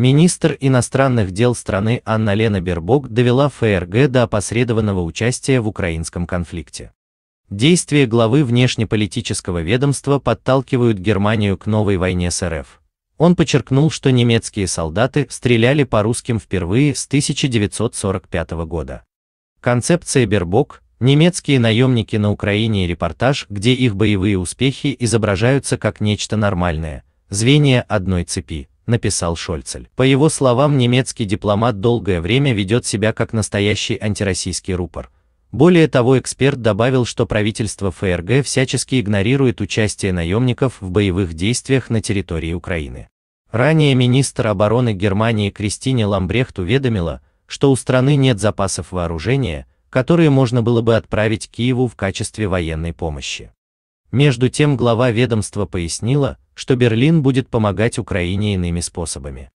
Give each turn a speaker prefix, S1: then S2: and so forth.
S1: Министр иностранных дел страны Анна-Лена Бербок довела ФРГ до опосредованного участия в украинском конфликте. Действия главы внешнеполитического ведомства подталкивают Германию к новой войне с РФ. Он подчеркнул, что немецкие солдаты стреляли по русским впервые с 1945 года. Концепция Бербок «Немецкие наемники на Украине» репортаж, где их боевые успехи изображаются как нечто нормальное, звенья одной цепи, написал Шольцель. По его словам, немецкий дипломат долгое время ведет себя как настоящий антироссийский рупор. Более того, эксперт добавил, что правительство ФРГ всячески игнорирует участие наемников в боевых действиях на территории Украины. Ранее министр обороны Германии Кристине Ламбрехт уведомила, что у страны нет запасов вооружения, которые можно было бы отправить Киеву в качестве военной помощи. Между тем глава ведомства пояснила, что Берлин будет помогать Украине иными способами.